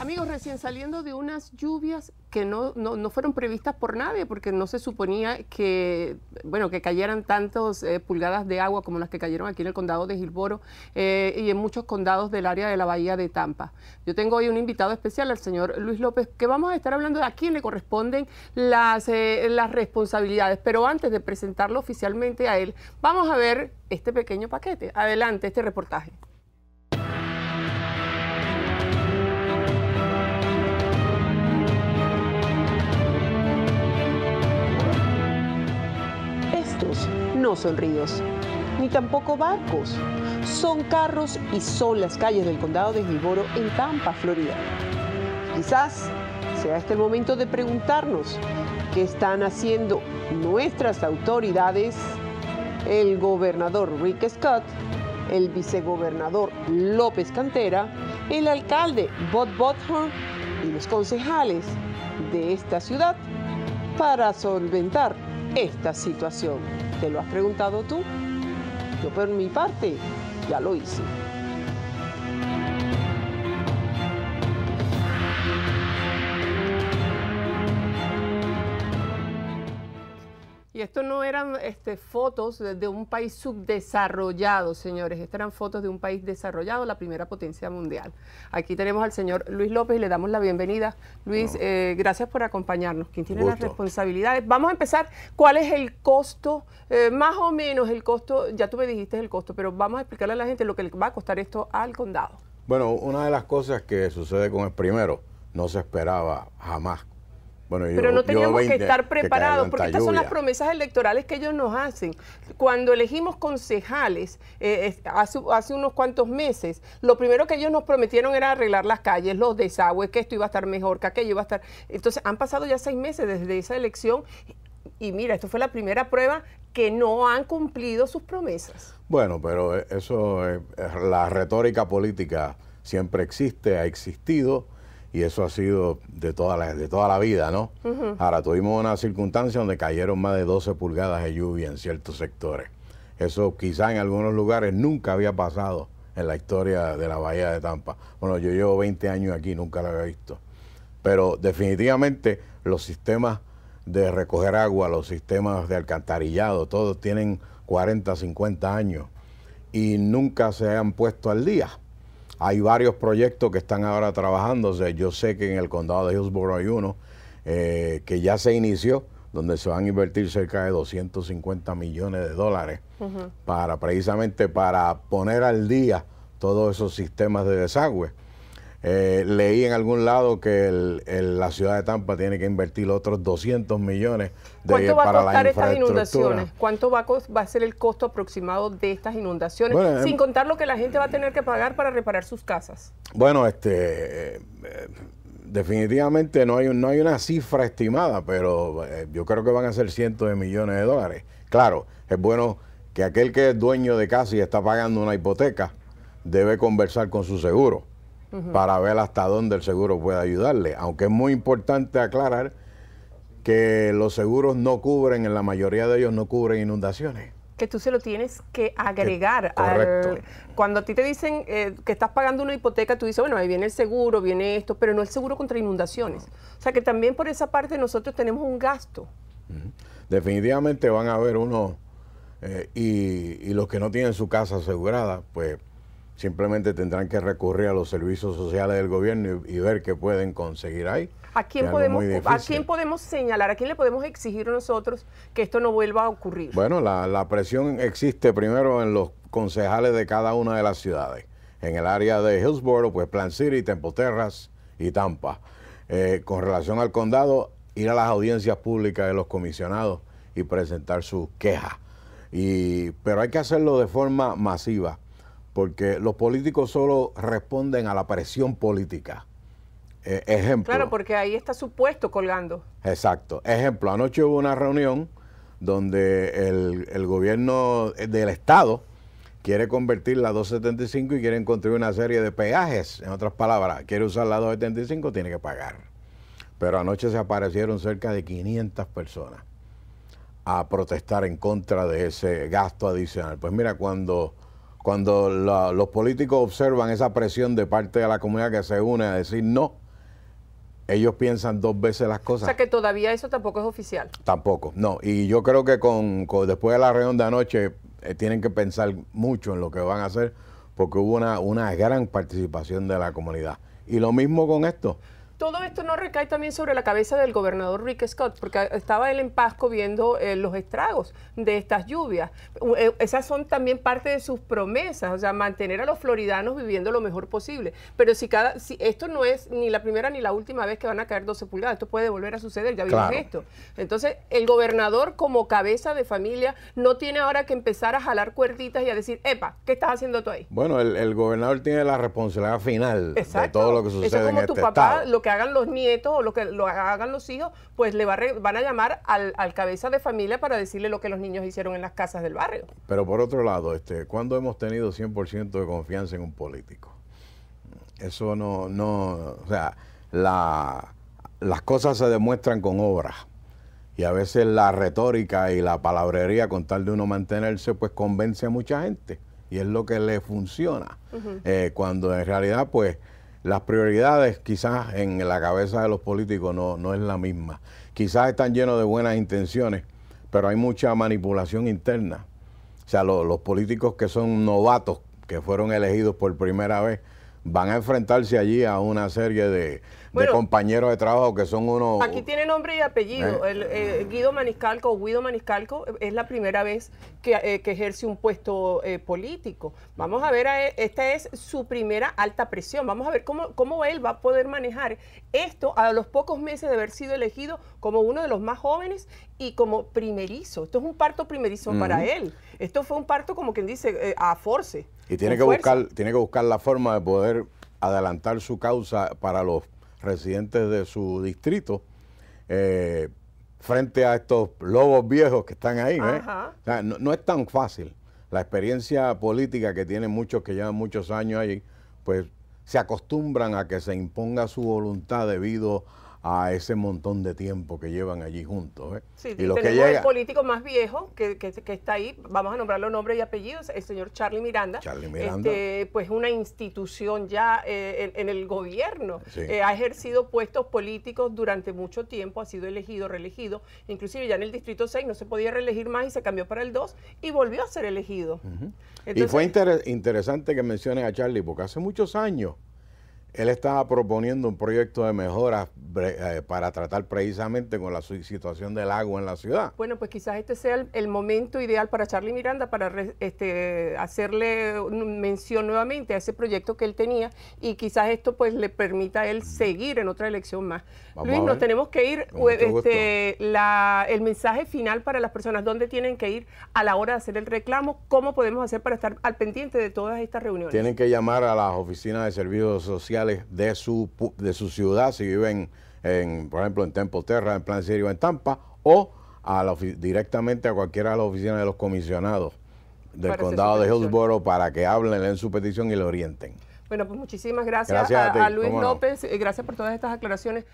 Amigos, recién saliendo de unas lluvias que no, fueron previstas por nadie, porque no se suponía que, bueno, que cayeran tantas eh, pulgadas de agua como las que cayeron aquí en el condado de Gilboro eh, y en muchos condados del área de la bahía de Tampa. Yo tengo hoy un invitado especial, al señor Luis López, que vamos a estar hablando de a quién le corresponden las, eh, las responsabilidades, pero antes de presentarlo oficialmente a él, vamos a ver este pequeño paquete. Adelante, este reportaje. no son ríos ni tampoco barcos. Son carros y son las calles del condado de Gilboro en Tampa, Florida. Quizás sea este el momento de preguntarnos qué están haciendo nuestras autoridades, el gobernador Rick Scott, el vicegobernador López Cantera, el alcalde Bob Bothorn y los concejales de esta ciudad para solventar esta situación. ¿Te lo has preguntado tú? Yo por mi parte ya lo hice. esto no eran este, fotos de, un país subdesarrollado, señores. Estas eran fotos de un país desarrollado, la primera potencia mundial. Aquí tenemos al señor Luis López y le damos la bienvenida. Luis, eh, gracias por acompañarnos. ¿Quién tiene las responsabilidades? Vamos a empezar. ¿Cuál es el costo? Eh, más o menos el costo, ya tú me dijiste el costo, pero vamos a explicarle a la gente lo que le va a costar esto al condado. Bueno, una de las cosas que sucede con el primero, no se esperaba jamás pero no teníamos que estar preparados, porque estas son las promesas electorales que ellos nos hacen. Cuando elegimos concejales eh, eh, hace, unos cuantos meses, lo primero que ellos nos prometieron era arreglar las calles, los desagües, que esto iba a estar mejor, que aquello iba a estar... Entonces, han pasado ya seis meses desde esa elección y mira, esto fue la primera prueba que no han cumplido sus promesas. Bueno, pero eso, la retórica política siempre existe, ha existido y eso ha sido de toda la, de toda la vida, ¿no? Ahora, tuvimos una circunstancia donde cayeron más de 12 pulgadas de lluvia en ciertos sectores. Eso quizá en algunos lugares nunca había pasado en la historia de la Bahía de Tampa. Bueno, yo llevo 20 años aquí, nunca lo había visto. Pero definitivamente los sistemas de recoger agua, los sistemas de alcantarillado, todos tienen 40, 50 años y nunca se han puesto al día. Hay varios proyectos que están ahora trabajándose. Yo sé que en el condado de Hillsborough hay uno eh, que ya se inició, donde se van a invertir cerca de 250 millones de dólares para precisamente para poner al día todos esos sistemas de desagüe. Eh, leí en algún lado que la ciudad de Tampa tiene que invertir otros 200 millones de, para ¿Cuánto va a costar estas inundaciones? ¿Cuánto va a, ser el costo aproximado de estas inundaciones? Em sin contar lo que la gente va a tener que pagar para reparar sus casas. Bueno, este... Eh, definitivamente no hay, no hay una cifra estimada, pero eh, yo creo que van a ser cientos de millones de dólares. Claro, es bueno que aquel que es dueño de casa y está pagando una hipoteca debe conversar con su seguro para ver hasta dónde el seguro puede ayudarle. Aunque es muy importante aclarar que los seguros no cubren, en la mayoría de ellos no cubren inundaciones. Que tú se lo tienes que agregar. cuando a ti te dicen eh, que estás pagando una hipoteca, tú dices, bueno, ahí viene el seguro, viene esto, pero no el seguro contra inundaciones. O sea que también por esa parte nosotros tenemos un gasto. Definitivamente van a haber unos, eh, y los que no tienen su casa asegurada, pues Simplemente tendrán que recurrir a los servicios sociales del gobierno y, ver qué pueden conseguir ahí. ¿A quién, podemos, señalar? ¿A quién le podemos exigir nosotros que esto no vuelva a ocurrir? Bueno, la, presión existe primero en los concejales de cada una de las ciudades. En el área de Hillsborough, pues Plan City, Tempoterras y Tampa. Eh, con relación al condado, ir a las audiencias públicas de los comisionados y presentar sus quejas. pero hay que hacerlo de forma masiva porque los políticos solo responden a la presión política. Eh, ejemplo. Claro, porque ahí está su puesto colgando. Exacto. Ejemplo, anoche hubo una reunión donde el, el gobierno del Estado quiere convertir la 275 y quiere construir una serie de peajes. En otras palabras, quiere usar la 275, tiene que pagar. Pero anoche se aparecieron cerca de 500 personas a protestar en contra de ese gasto adicional. Pues mira, cuando cuando los políticos observan esa presión de parte de la comunidad que se une a decir no, ellos piensan dos veces las cosas. O sea que todavía eso tampoco es oficial. Tampoco, no. Y yo creo que con, después de la reunión de anoche eh, tienen que pensar mucho en lo que van a hacer porque hubo una gran participación de la comunidad. Y lo mismo con esto todo esto no recae también sobre la cabeza del gobernador Rick Scott, porque estaba él en Pasco viendo eh, los estragos de estas lluvias. Eh, esas son también parte de sus promesas, o sea, mantener a los floridanos viviendo lo mejor posible. Pero si cada, si esto no es ni la primera ni la última vez que van a caer 12 pulgadas, esto puede volver a suceder, ya vimos esto. Entonces, el gobernador como cabeza de familia no tiene ahora que empezar a jalar cuerditas y a decir, epa, ¿qué estás haciendo tú ahí? Bueno, el, gobernador tiene la responsabilidad final de todo lo que sucede Eso es como tu este papá, Lo que hagan los nietos o lo que lo hagan los hijos, pues le van a llamar al, cabeza de familia para decirle lo que los niños hicieron en las casas del barrio. Pero por otro lado, este, ¿cuándo hemos tenido 100% de confianza en un político? Eso no, no, o sea, la, las cosas se demuestran con obras. Y a veces la retórica y la palabrería, con tal de uno mantenerse, pues convence a mucha gente. Y es lo que le funciona. Eh, cuando en realidad, pues, las prioridades quizás en la cabeza de los políticos no, es la misma. Quizás están llenos de buenas intenciones, pero hay mucha manipulación interna. O sea, los políticos que son novatos, que fueron elegidos por primera vez, van a enfrentarse allí a una serie de, de compañeros de trabajo que son unos... Aquí tiene nombre y apellido. ¿Eh? Eh, Guido Maniscalco Guido Maniscalco eh, es la primera vez que, ejerce un puesto político. Vamos a ver, a, e, esta es su primera alta presión. Vamos a ver cómo, cómo él va a poder manejar esto a los pocos meses de haber sido elegido como uno de los más jóvenes y como primerizo. Esto es un parto primerizo para él. Esto fue un parto, como quien dice, a force. Y tiene que, buscar, tiene que buscar la forma de poder adelantar su causa para los residentes de su distrito, eh, frente a estos lobos viejos que están ahí. ¿eh? no, es tan fácil. La experiencia política que tienen muchos que llevan muchos años ahí, pues se acostumbran a que se imponga su voluntad debido a a ese montón de tiempo que llevan allí juntos. ¿eh? Sí, y lo que el político más viejo que, que, está ahí, vamos a nombrar los nombres y apellidos, el señor Charlie Miranda. Charlie Miranda. Este, pues una institución ya eh, en, el gobierno. Eh, ha ejercido puestos políticos durante mucho tiempo, ha sido elegido, reelegido. Inclusive ya en el Distrito 6 no se podía reelegir más y se cambió para el 2 y volvió a ser elegido. y fue interesante que mencionen a Charlie porque hace muchos años él estaba proponiendo un proyecto de mejoras eh, para tratar precisamente con la situación del agua en la ciudad. Bueno, pues quizás este sea el, momento ideal para Charlie Miranda para este, hacerle mención nuevamente a ese proyecto que él tenía y quizás esto pues le permita a él seguir en otra elección más. Luis, nos tenemos que ir. Este, el mensaje final para las personas, ¿dónde tienen que ir a la hora de hacer el reclamo? ¿Cómo podemos hacer para estar al pendiente de todas estas reuniones? Tienen que llamar a las oficinas de servicios sociales de su, de su ciudad, si viven, en, por ejemplo, en Temple Terra, en Plan o en Tampa, o a directamente a cualquiera de las oficinas de los comisionados del condado de Hillsborough para que hablen, en su petición y le orienten. Bueno, pues muchísimas gracias, a, Luis López, y eh, gracias por todas estas aclaraciones.